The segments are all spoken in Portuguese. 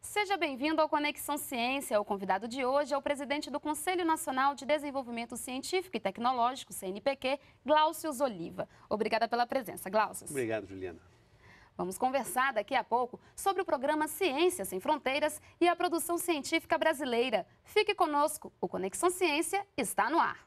Seja bem-vindo ao Conexão Ciência. O convidado de hoje é o presidente do Conselho Nacional de Desenvolvimento Científico e Tecnológico, CNPq, Glaucius Oliva. Obrigada pela presença, Glaucius. Obrigado, Juliana. Vamos conversar daqui a pouco sobre o programa Ciência Sem Fronteiras e a produção científica brasileira. Fique conosco, o Conexão Ciência está no ar.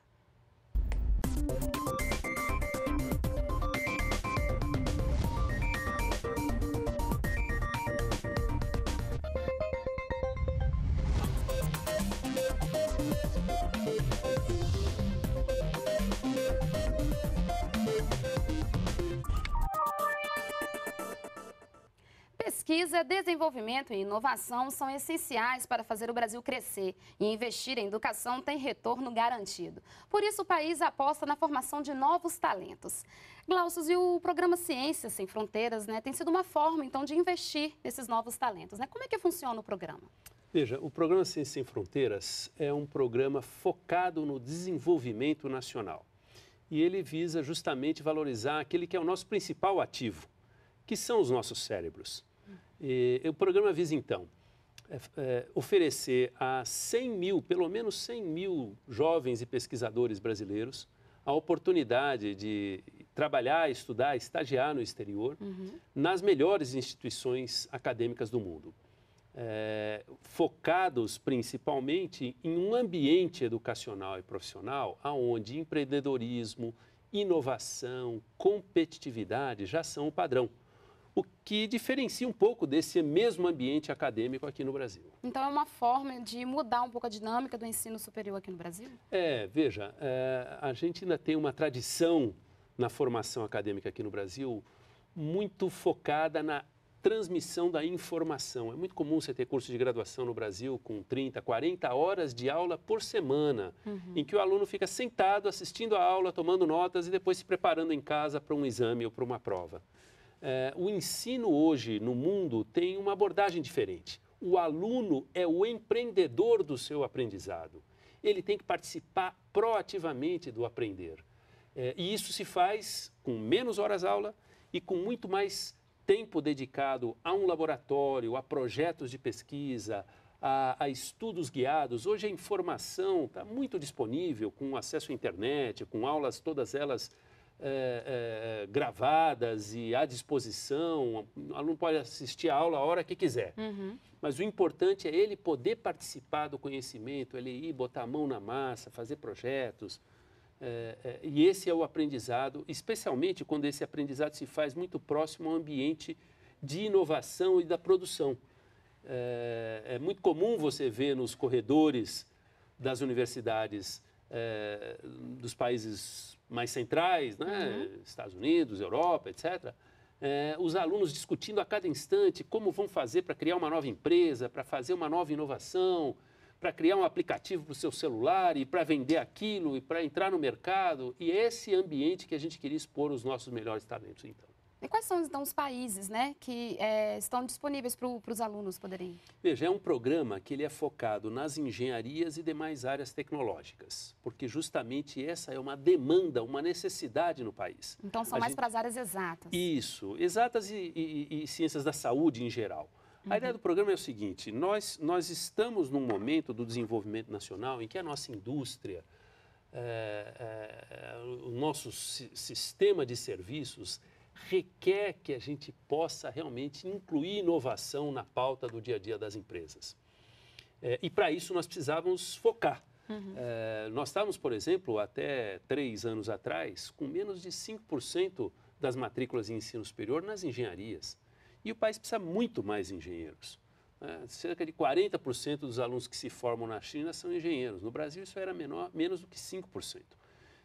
Pesquisa, desenvolvimento e inovação são essenciais para fazer o Brasil crescer e investir em educação tem retorno garantido. Por isso, o país aposta na formação de novos talentos. Glaucio, e o programa Ciências Sem Fronteiras né, tem sido uma forma, então, de investir nesses novos talentos. Né? Como é que funciona o programa? Veja, o programa Ciências Sem Fronteiras é um programa focado no desenvolvimento nacional. E ele visa justamente valorizar aquele que é o nosso principal ativo, que são os nossos cérebros. E, eh, o programa visa, então, é, é, oferecer a 100 mil, pelo menos 100 mil jovens e pesquisadores brasileiros a oportunidade de trabalhar, estudar, estagiar no exterior, uhum. nas melhores instituições acadêmicas do mundo. É, focados principalmente em um ambiente educacional e profissional aonde empreendedorismo, inovação, competitividade já são o padrão o que diferencia um pouco desse mesmo ambiente acadêmico aqui no Brasil. Então, é uma forma de mudar um pouco a dinâmica do ensino superior aqui no Brasil? É, veja, é, a gente ainda tem uma tradição na formação acadêmica aqui no Brasil muito focada na transmissão da informação. É muito comum você ter curso de graduação no Brasil com 30, 40 horas de aula por semana, uhum. em que o aluno fica sentado assistindo a aula, tomando notas e depois se preparando em casa para um exame ou para uma prova é, o ensino hoje no mundo tem uma abordagem diferente. O aluno é o empreendedor do seu aprendizado. Ele tem que participar proativamente do aprender. É, e isso se faz com menos horas aula e com muito mais tempo dedicado a um laboratório, a projetos de pesquisa, a, a estudos guiados. Hoje a informação está muito disponível, com acesso à internet, com aulas, todas elas é, é, gravadas e à disposição. O aluno pode assistir a aula a hora que quiser. Uhum. Mas o importante é ele poder participar do conhecimento, ele ir botar a mão na massa, fazer projetos. É, e esse é o aprendizado, especialmente quando esse aprendizado se faz muito próximo ao ambiente de inovação e da produção. É, muito comum você ver nos corredores das universidades dos países mais centrais, né? Uhum. Estados Unidos, Europa, etc. É, os alunos discutindo a cada instante como vão fazer para criar uma nova empresa, para fazer uma nova inovação, para criar um aplicativo para o seu celular e para vender aquilo e para entrar no mercado. E é esse ambiente que a gente queria expor os nossos melhores talentos, então. E quais são então os países né, que é, estão disponíveis para os alunos poderem? Veja, é um programa que ele é focado nas engenharias e demais áreas tecnológicas, porque justamente essa é uma demanda, uma necessidade no país. Então são A mais gente... para as áreas exatas. Isso, exatas e, e, e ciências da saúde em geral. A ideia uhum. do programa é o seguinte: nós, nós estamos num momento do desenvolvimento nacional em que a nossa indústria, é, é, o nosso si, sistema de serviços requer que a gente possa realmente incluir inovação na pauta do dia a dia das empresas. É, e para isso nós precisávamos focar. Uhum. É, nós estávamos, por exemplo, até três anos atrás, com menos de 5% das matrículas em ensino superior nas engenharias. E o país precisa muito mais engenheiros. É, cerca de 40% dos alunos que se formam na China são engenheiros. No Brasil, isso era menor, menos do que 5%.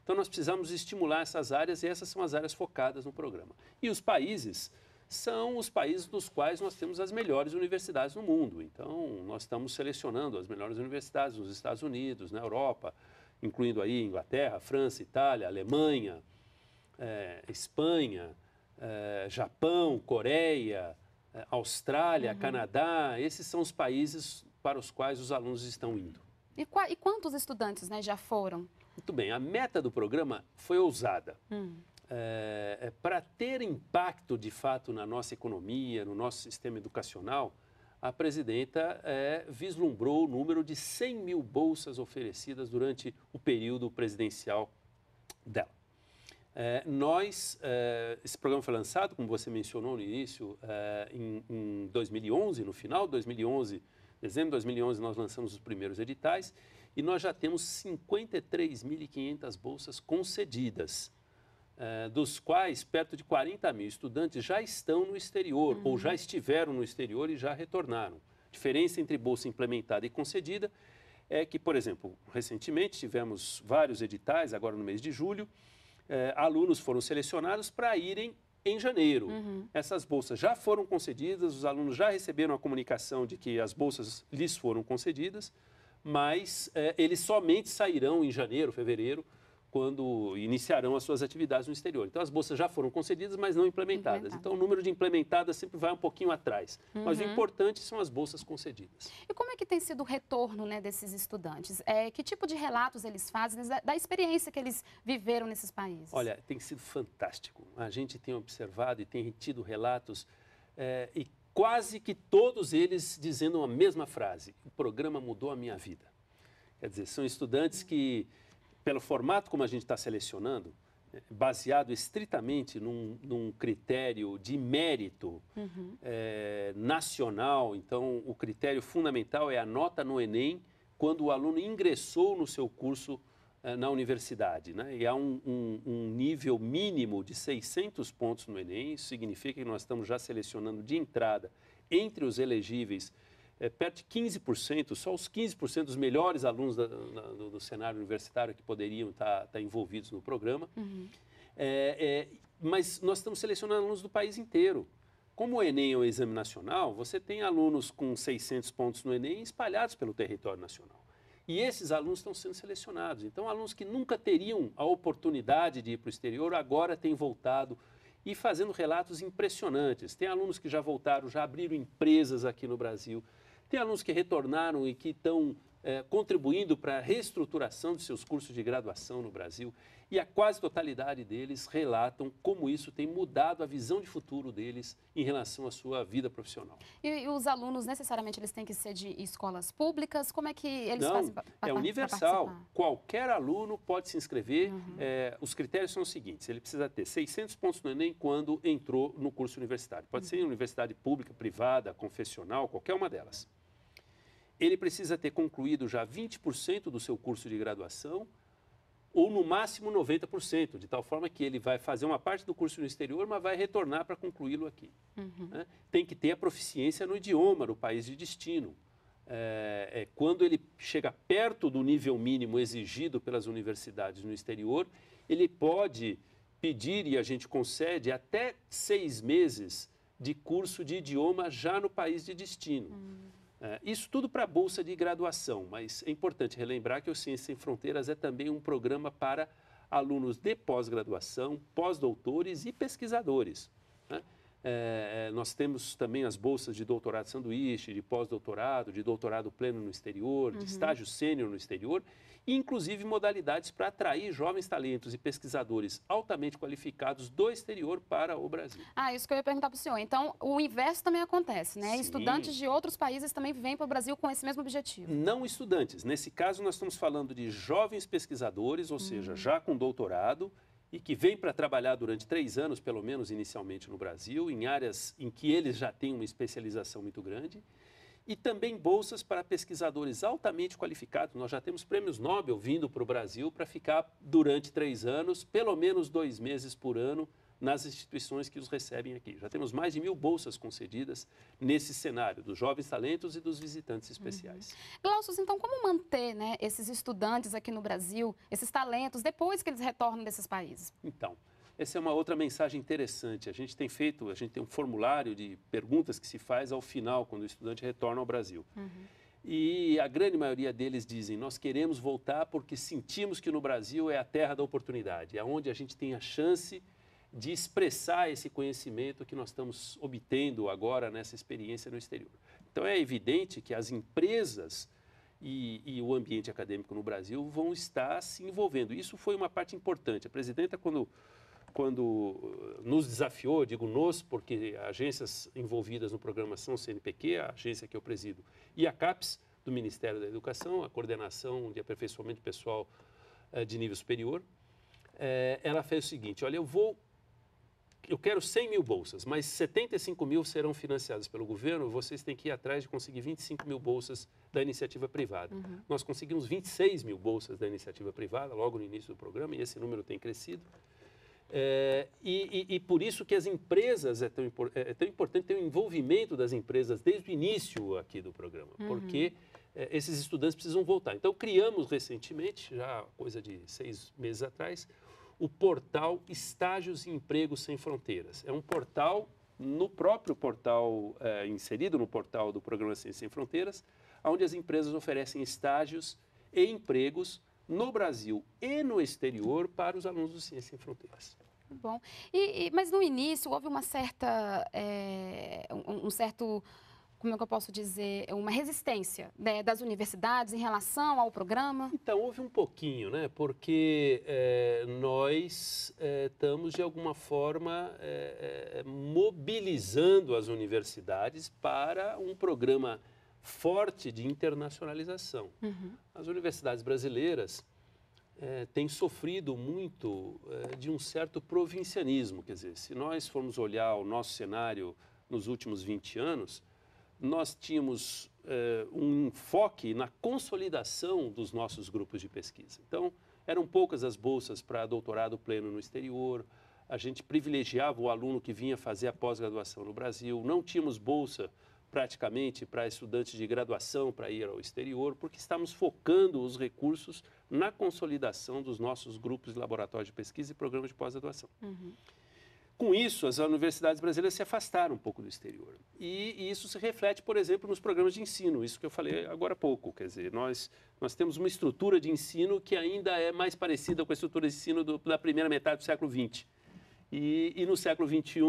Então, nós precisamos estimular essas áreas e essas são as áreas focadas no programa. E os países são os países dos quais nós temos as melhores universidades no mundo. Então, nós estamos selecionando as melhores universidades nos Estados Unidos, na Europa, incluindo aí Inglaterra, França, Itália, Alemanha, é, Espanha, é, Japão, Coreia, é, Austrália, uhum. Canadá. Esses são os países para os quais os alunos estão indo. E, e quantos estudantes né, já foram? Muito bem, a meta do programa foi ousada. Hum. É, é, para ter impacto de fato na nossa economia, no nosso sistema educacional, a presidenta é, vislumbrou o número de 100 mil bolsas oferecidas durante o período presidencial dela. É, nós, é, esse programa foi lançado, como você mencionou no início, é, em, em 2011, no final de 2011, dezembro de 2011, nós lançamos os primeiros editais e nós já temos 53.500 bolsas concedidas, é, dos quais perto de 40 mil estudantes já estão no exterior, uhum. ou já uhum. estiveram no exterior e já retornaram. A diferença entre bolsa implementada e concedida é que, por exemplo, recentemente tivemos vários editais, agora no mês de julho, é, alunos foram selecionados para irem em janeiro. Uhum. Essas bolsas já foram concedidas, os alunos já receberam a comunicação de que as bolsas lhes foram concedidas mas é, eles somente sairão em janeiro, fevereiro, quando iniciarão as suas atividades no exterior. Então, as bolsas já foram concedidas, mas não implementadas. Então, o número de implementadas sempre vai um pouquinho atrás. Uhum. Mas o uhum. importante são as bolsas concedidas. E como é que tem sido o retorno né, desses estudantes? É, que tipo de relatos eles fazem né, da, experiência que eles viveram nesses países? Olha, tem sido fantástico. A gente tem observado e tem tido relatos é, e quase que todos eles dizendo a mesma frase: o programa mudou a minha vida. Quer dizer, são estudantes que, pelo formato como a gente está selecionando, é, baseado estritamente num, num, critério de mérito uhum. é, nacional. Então, o critério fundamental é a nota no Enem quando o aluno ingressou no seu curso eh, na universidade. Né? E há um, um, um, nível mínimo de 600 pontos no Enem, isso significa que nós estamos já selecionando de entrada, entre os elegíveis, é, perto de 15%, só os 15% dos melhores alunos da, do, do, cenário universitário que poderiam estar, tá, tá envolvidos no programa. Uhum. É, é, mas nós estamos selecionando alunos do país inteiro. Como o Enem é um exame nacional, você tem alunos com 600 pontos no Enem espalhados pelo território nacional. E esses alunos estão sendo selecionados. Então, alunos que nunca teriam a oportunidade de ir para o exterior, agora têm voltado e fazendo relatos impressionantes. Tem alunos que já voltaram, já abriram empresas aqui no Brasil. Tem alunos que retornaram e que estão eh, contribuindo para a reestruturação de seus cursos de graduação no Brasil, e a quase totalidade deles relatam como isso tem mudado a visão de futuro deles em relação à sua vida profissional. E, e os alunos, necessariamente, eles têm que ser de escolas públicas? Como é que eles Não, fazem É universal. Qualquer aluno pode se inscrever. Uhum. Eh, os critérios são os seguintes. Ele precisa ter 600 pontos no Enem quando entrou no curso universitário. Pode uhum. ser em universidade pública, privada, confessional, qualquer uma delas ele precisa ter concluído já 20% do seu curso de graduação ou no máximo 90%, de tal forma que ele vai fazer uma parte do curso no exterior, mas vai retornar para concluí-lo aqui. Uhum. Né? Tem que ter a proficiência no idioma, no país de destino. É, é, quando ele chega perto do nível mínimo exigido pelas universidades no exterior, ele pode pedir, e a gente concede, até seis meses de curso de idioma já no país de destino. Uhum. É, isso tudo para a bolsa de graduação, mas é importante relembrar que o Ciência Sem Fronteiras é também um programa para alunos de pós-graduação, pós-doutores e pesquisadores. É, é, nós temos também as bolsas de doutorado sanduíche, de pós-doutorado, de doutorado pleno no exterior, uhum. de estágio sênior no exterior, e inclusive modalidades para atrair jovens talentos e pesquisadores altamente qualificados do exterior para o Brasil. Ah, isso que eu ia perguntar para o senhor. Então, o inverso também acontece, né? Sim. Estudantes de outros países também vêm para o Brasil com esse mesmo objetivo. Não estudantes. Nesse caso, nós estamos falando de jovens pesquisadores, ou uhum. seja, já com doutorado, e que vem para trabalhar durante três anos, pelo menos inicialmente no Brasil, em áreas em que eles já têm uma especialização muito grande, e também bolsas para pesquisadores altamente qualificados. Nós já temos prêmios Nobel vindo para o Brasil para ficar durante três anos, pelo menos dois meses por ano, nas instituições que os recebem aqui. Já temos mais de mil bolsas concedidas nesse cenário dos jovens talentos e dos visitantes uhum. especiais. Uhum. então como manter né, esses estudantes aqui no Brasil, esses talentos, depois que eles retornam desses países? Então, essa é uma outra mensagem interessante. A gente tem feito, a gente tem um formulário de perguntas que se faz ao final, quando o estudante retorna ao Brasil. Uhum. E a grande maioria deles dizem: nós queremos voltar porque sentimos que no Brasil é a terra da oportunidade, é onde a gente tem a chance de expressar esse conhecimento que nós estamos obtendo agora nessa experiência no exterior. Então é evidente que as empresas e, e, o ambiente acadêmico no Brasil vão estar se envolvendo. Isso foi uma parte importante. A presidenta, quando, quando uh, nos desafiou, digo nos, porque agências envolvidas no programa são CNPq, a agência que eu presido, e a CAPES, do Ministério da Educação, a Coordenação de Aperfeiçoamento Pessoal eh, de Nível Superior, eh, ela fez o seguinte: olha, eu vou eu quero 100 mil bolsas, mas 75 mil serão financiadas pelo governo, vocês têm que ir atrás de conseguir 25 mil bolsas da iniciativa privada. Uhum. Nós conseguimos 26 mil bolsas da iniciativa privada logo no início do programa, e esse número tem crescido. É, e, e, e, por isso que as empresas, é tão, é, é tão, importante ter o envolvimento das empresas desde o início aqui do programa, uhum. porque é, esses estudantes precisam voltar. Então, criamos recentemente, já coisa de seis meses atrás, o portal Estágios e Empregos Sem Fronteiras. É um portal, no próprio portal, é, inserido no portal do Programa Ciência Sem Fronteiras, onde as empresas oferecem estágios e empregos no Brasil e no exterior para os alunos do Ciência Sem Fronteiras. Bom, e, e, mas no início houve uma certa, é, um, um certo como é que eu posso dizer, é uma resistência né, das universidades em relação ao programa? Então, houve um pouquinho, né? Porque é, nós é, estamos, de alguma forma, é, mobilizando as universidades para um programa forte de internacionalização. Uhum. As universidades brasileiras têm sofrido muito de um certo provincianismo. Quer dizer, se nós formos olhar o nosso cenário nos últimos 20 anos, nós tínhamos eh, um enfoque na consolidação dos nossos grupos de pesquisa. Então, eram poucas as bolsas para doutorado pleno no exterior, a gente privilegiava o aluno que vinha fazer a pós-graduação no Brasil, não tínhamos bolsa praticamente para estudantes de graduação para ir ao exterior, porque estamos focando os recursos na consolidação dos nossos grupos de laboratório de pesquisa e programas de pós-graduação. Uhum. Com isso, as universidades brasileiras se afastaram um pouco do exterior. E, e, isso se reflete, por exemplo, nos programas de ensino, isso que eu falei agora há pouco. Quer dizer, nós, nós temos uma estrutura de ensino que ainda é mais parecida com a estrutura de ensino do, da primeira metade do século XX. E, e, no século XXI,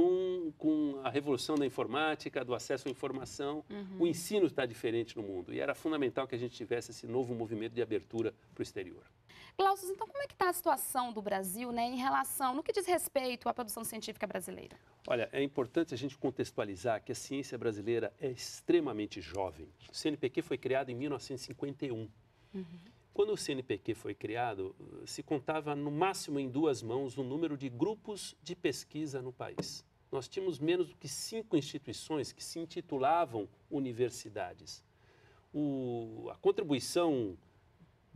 com a revolução da informática, do acesso à informação, uhum. o ensino está diferente no mundo. E era fundamental que a gente tivesse esse novo movimento de abertura para o exterior. Glaucio, então como é que está a situação do Brasil né, em relação, no que diz respeito à produção científica brasileira? Olha, é importante a gente contextualizar que a ciência brasileira é extremamente jovem. O CNPq foi criado em 1951. Uhum. Quando o CNPq foi criado, se contava no máximo em duas mãos o número de grupos de pesquisa no país. Nós tínhamos menos do que cinco instituições que se intitulavam universidades. O, a contribuição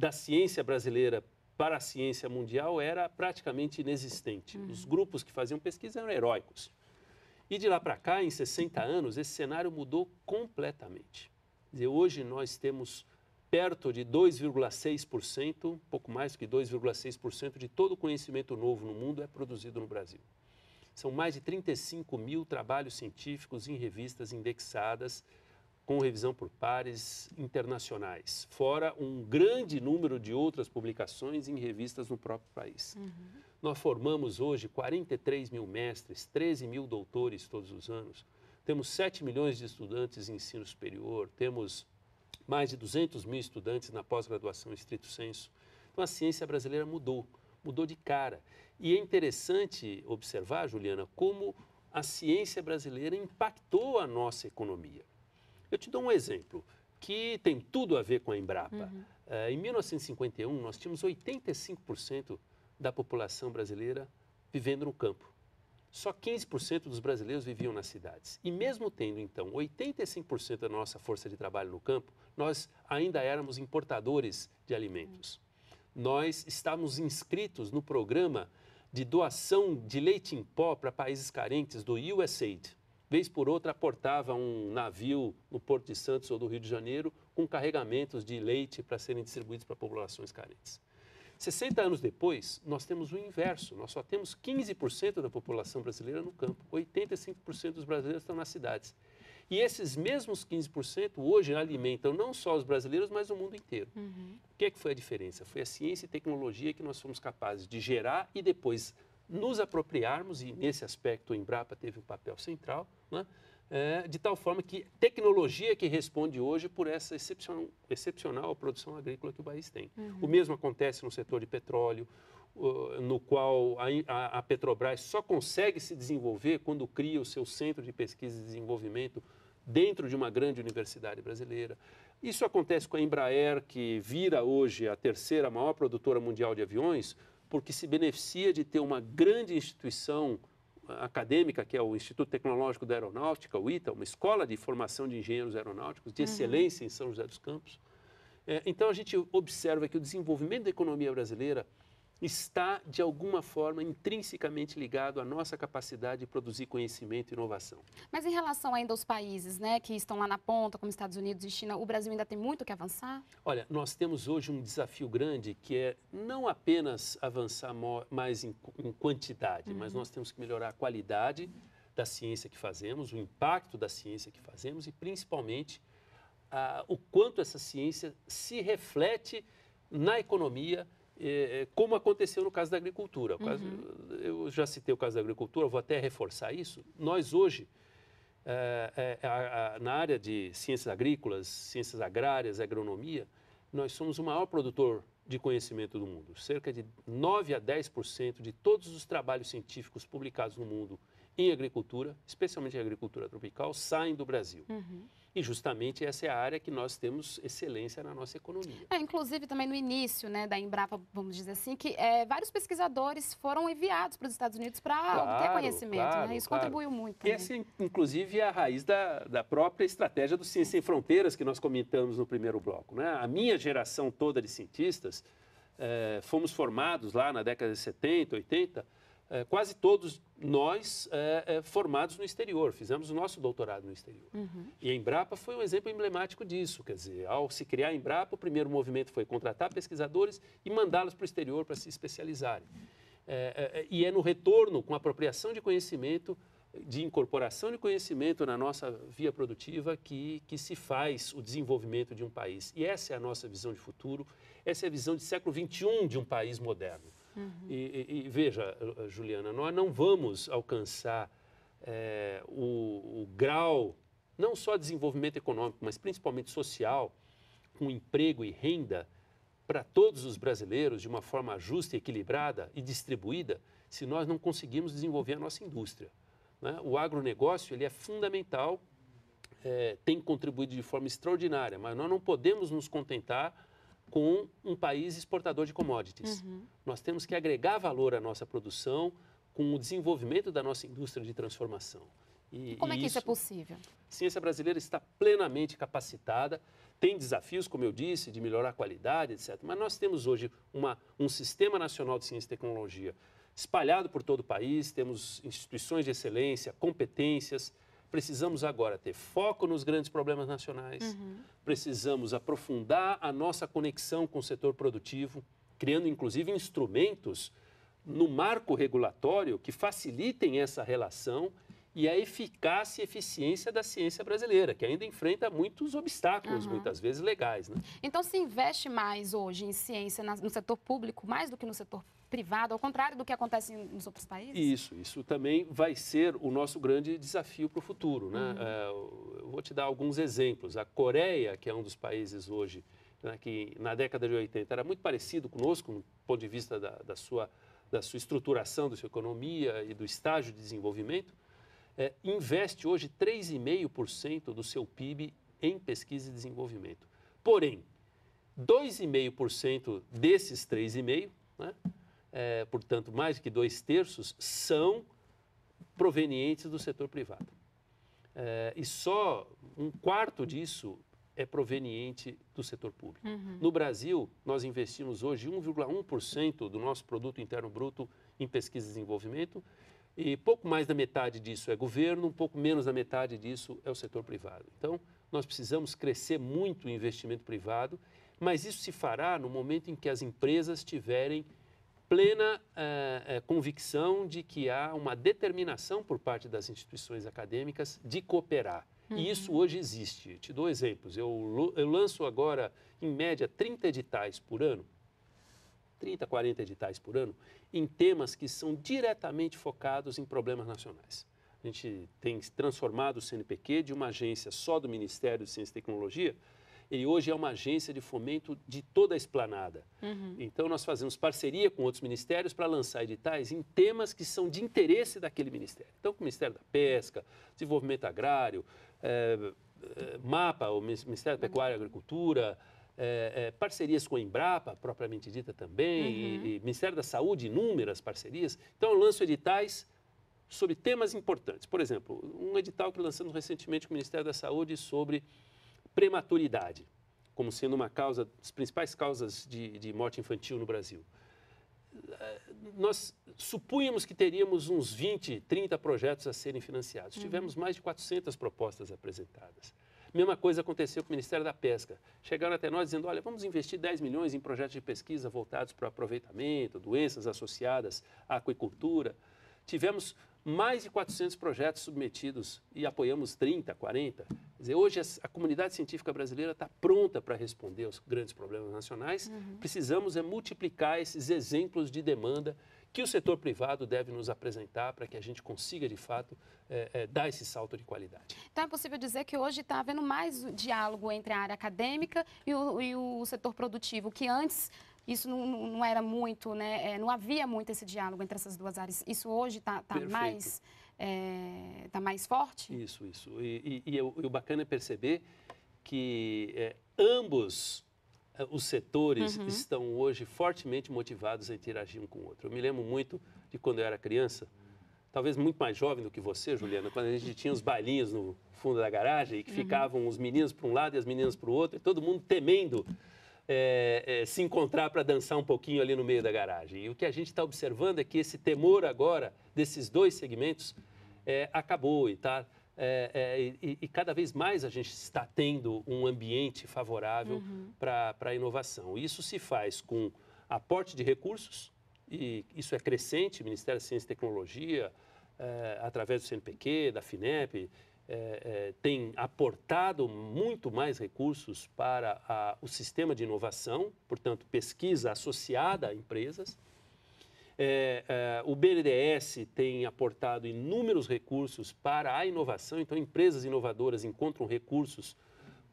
da ciência brasileira para a ciência mundial era praticamente inexistente. Uhum. Os grupos que faziam pesquisa eram heróicos. E de lá para cá, em 60 anos, esse cenário mudou completamente. E hoje nós temos perto de 2,6%, pouco mais que 2,6% de todo o conhecimento novo no mundo é produzido no Brasil. São mais de 35 mil trabalhos científicos em revistas indexadas com revisão por pares internacionais, fora um grande número de outras publicações em revistas no próprio país. Uhum. Nós formamos hoje 43 mil mestres, 13 mil doutores todos os anos, temos 7 milhões de estudantes em ensino superior, temos mais de 200 mil estudantes na pós-graduação em estrito senso. Então a ciência brasileira mudou, mudou de cara. E é interessante observar, Juliana, como a ciência brasileira impactou a nossa economia. Eu te dou um exemplo que tem tudo a ver com a Embrapa. Uhum. Uh, em 1951, nós tínhamos 85% da população brasileira vivendo no campo. Só 15% dos brasileiros viviam nas cidades. E mesmo tendo, então, 85% da nossa força de trabalho no campo, nós ainda éramos importadores de alimentos. Uhum. Nós estávamos inscritos no programa de doação de leite em pó para países carentes do USAID vez por outra aportava um navio no Porto de Santos ou do Rio de Janeiro com carregamentos de leite para serem distribuídos para populações carentes. 60 anos depois, nós temos o inverso. Nós só temos 15% da população brasileira no campo. 85% dos brasileiros estão nas cidades. E esses mesmos 15% hoje alimentam não só os brasileiros, mas o mundo inteiro. Uhum. O que, é que foi a diferença? Foi a ciência e tecnologia que nós fomos capazes de gerar e depois nos apropriarmos, e nesse aspecto o Embrapa teve um papel central, né, é, de tal forma que tecnologia que responde hoje por essa excepcional, excepcional produção agrícola que o país tem. Uhum. O mesmo acontece no setor de petróleo, no qual a, a, a, Petrobras só consegue se desenvolver quando cria o seu centro de pesquisa e desenvolvimento dentro de uma grande universidade brasileira. Isso acontece com a Embraer, que vira hoje a terceira maior produtora mundial de aviões, porque se beneficia de ter uma grande instituição eh, acadêmica, que é o Instituto Tecnológico da Aeronáutica, o ITA, uma escola de formação de engenheiros aeronáuticos de uhum. excelência em São José dos Campos. É, então a gente observa que o desenvolvimento da economia brasileira está, de alguma forma, intrinsecamente ligado à nossa capacidade de produzir conhecimento e inovação. Mas em relação ainda aos países né, que estão lá na ponta, como Estados Unidos e China, o Brasil ainda tem muito que avançar? Olha, nós temos hoje um desafio grande que é não apenas avançar mais em, em quantidade, uhum. mas nós temos que melhorar a qualidade da ciência que fazemos, o impacto da ciência que fazemos e, principalmente, a, o quanto essa ciência se reflete na economia, é, é, como aconteceu no caso da agricultura. Caso, uhum. Eu já citei o caso da agricultura, vou até reforçar isso. Nós hoje, é, é, é, a, a, na área de ciências agrícolas, ciências agrárias, agronomia, nós somos o maior produtor de conhecimento do mundo. Cerca de 9 a 10% de todos os trabalhos científicos publicados no mundo em agricultura, especialmente em agricultura tropical, saem do Brasil. Uhum. E justamente essa é a área que nós temos excelência na nossa economia. É, inclusive também no início né, da Embrapa, vamos dizer assim, que é, vários pesquisadores foram enviados para os Estados Unidos para claro, obter conhecimento. Né? Claro, né? Isso claro. contribuiu muito. E essa, é, inclusive, é a raiz da, da própria estratégia do Ciência Sem Fronteiras que nós comentamos no primeiro bloco. Né? A minha geração toda de cientistas é, fomos formados lá na década de 70, 80 é, quase todos nós é, é, formados no exterior, fizemos o nosso doutorado no exterior. Uhum. E a Embrapa foi um exemplo emblemático disso. Quer dizer, ao se criar a Embrapa, o primeiro movimento foi contratar pesquisadores e mandá-los para o exterior para se especializarem. É, é e é no retorno, com a apropriação de conhecimento, de incorporação de conhecimento na nossa via produtiva que, que se faz o desenvolvimento de um país. E essa é a nossa visão de futuro, essa é a visão de século XXI de um país moderno. Uhum. E, e, e, veja, Juliana, nós não vamos alcançar é, o, o grau, não só de desenvolvimento econômico, mas principalmente social, com emprego e renda para todos os brasileiros de uma forma justa, equilibrada e distribuída, se nós não conseguirmos desenvolver a nossa indústria. Né? O agronegócio ele é fundamental, é, tem contribuído de forma extraordinária, mas nós não podemos nos contentar com um país exportador de commodities. Uhum. Nós temos que agregar valor à nossa produção com o desenvolvimento da nossa indústria de transformação. E, como e é que isso, é isso é possível? A ciência brasileira está plenamente capacitada, tem desafios, como eu disse, de melhorar a qualidade, etc. Mas nós temos hoje uma, um Sistema Nacional de Ciência e Tecnologia espalhado por todo o país, temos instituições de excelência, competências, Precisamos agora ter foco nos grandes problemas nacionais, uhum. precisamos aprofundar a nossa conexão com o setor produtivo, criando inclusive instrumentos no marco regulatório que facilitem essa relação e a eficácia e eficiência da ciência brasileira, que ainda enfrenta muitos obstáculos, uhum. muitas vezes legais. Né? Então, se investe mais hoje em ciência no setor público, mais do que no setor privado, ao contrário do que acontece nos outros países? Isso, isso também vai ser o nosso grande desafio para o futuro. Né? Uhum. É, eu vou te dar alguns exemplos. A Coreia, que é um dos países hoje né, que na década de 80 era muito parecido conosco, do ponto de vista da, da sua, da sua estruturação, da sua economia e do estágio de desenvolvimento, é, investe hoje 3,5% do seu PIB em pesquisa e desenvolvimento. Porém, 2,5% desses 3,5% né, é, portanto, mais que dois terços, são provenientes do setor privado. É, e só um quarto disso é proveniente do setor público. Uhum. No Brasil, nós investimos hoje 1,1% do nosso produto interno bruto em pesquisa e desenvolvimento, e pouco mais da metade disso é governo, um pouco menos da metade disso é o setor privado. Então, nós precisamos crescer muito o investimento privado, mas isso se fará no momento em que as empresas tiverem plena é, é, convicção de que há uma determinação por parte das instituições acadêmicas de cooperar. Uhum. E isso hoje existe. Te dou exemplos. Eu, eu lanço agora, em média, 30 editais por ano, 30, 40 editais por ano, em temas que são diretamente focados em problemas nacionais. A gente tem transformado o CNPq de uma agência só do Ministério de Ciência e Tecnologia ele hoje é uma agência de fomento de toda a esplanada. Uhum. Então, nós fazemos parceria com outros ministérios para lançar editais em temas que são de interesse daquele ministério. Então, com o Ministério da Pesca, Desenvolvimento Agrário, é, é, MAPA, o Ministério da Pecuária e Agricultura, é, é, parcerias com a Embrapa, propriamente dita também, uhum. e, e, Ministério da Saúde, inúmeras parcerias. Então, eu lanço editais sobre temas importantes. Por exemplo, um edital que lançamos recentemente com o Ministério da Saúde sobre prematuridade como sendo uma causa, das principais causas de, de morte infantil no Brasil. Eh, nós supunhamos que teríamos uns 20, 30 projetos a serem financiados. Uhum. Tivemos mais de 400 propostas apresentadas. Mesma coisa aconteceu com o Ministério da Pesca. Chegaram até nós dizendo: olha, vamos investir 10 milhões em projetos de pesquisa voltados para aproveitamento, doenças associadas à aquicultura. Tivemos mais de 400 projetos submetidos e apoiamos 30, 40. Quer dizer, hoje a, comunidade científica brasileira está pronta para responder aos grandes problemas nacionais. Uhum. Precisamos é multiplicar esses exemplos de demanda que o setor privado deve nos apresentar para que a gente consiga, de fato, é, é, dar esse salto de qualidade. Então, é possível dizer que hoje está havendo mais diálogo entre a área acadêmica e o, e o setor produtivo, que antes isso não, não era muito, né, é, não havia muito esse diálogo entre essas duas áreas. Isso hoje está tá, tá mais, é, tá mais forte? Isso, isso. E, e, e, o, e o bacana é perceber que é, ambos é, os setores uhum. estão hoje fortemente motivados a interagir um com o outro. Eu me lembro muito de quando eu era criança, talvez muito mais jovem do que você, Juliana, quando a gente tinha os bailinhos no fundo da garagem e que uhum. ficavam os meninos para um lado e as meninas para o outro, e todo mundo temendo é, é, se encontrar para dançar um pouquinho ali no meio da garagem. E o que a gente está observando é que esse temor agora desses dois segmentos é, acabou e está é, é, e, e, cada vez mais a gente está tendo um ambiente favorável uhum. para a inovação. Isso se faz com aporte de recursos, e isso é crescente, Ministério da Ciência e Tecnologia, é, através do CNPq, da FINEP é, é, tem aportado muito mais recursos para a, o sistema de inovação, portanto, pesquisa associada a empresas. É, é o BNDES tem aportado inúmeros recursos para a inovação, então, empresas inovadoras encontram recursos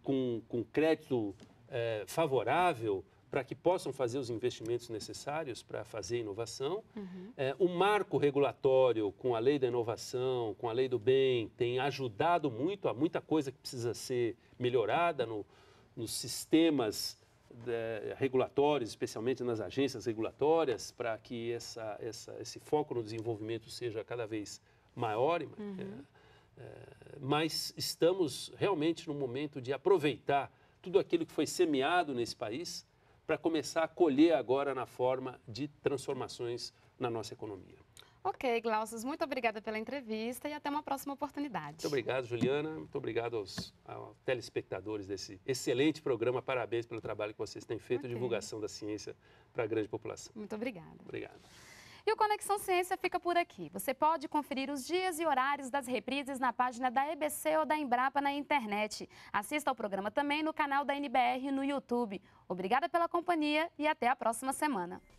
com, com crédito é, favorável para que possam fazer os investimentos necessários para fazer inovação. Uhum. É, o marco regulatório com a lei da inovação, com a lei do bem, tem ajudado muito. Há muita coisa que precisa ser melhorada no, nos sistemas de, é, regulatórios, especialmente nas agências regulatórias, para que essa, essa, esse foco no desenvolvimento seja cada vez maior. Uhum. É, é, mas estamos realmente no momento de aproveitar tudo aquilo que foi semeado nesse país para começar a colher agora na forma de transformações na nossa economia. Ok, Glaucios, muito obrigada pela entrevista e até uma próxima oportunidade. Muito obrigado, Juliana. Muito obrigado aos, aos telespectadores desse excelente programa. Parabéns pelo trabalho que vocês têm feito, okay. divulgação da ciência para a grande população. Muito obrigada. Obrigado. E o Conexão Ciência fica por aqui. Você pode conferir os dias e horários das reprises na página da EBC ou da Embrapa na internet. Assista ao programa também no canal da NBR no YouTube. Obrigada pela companhia e até a próxima semana.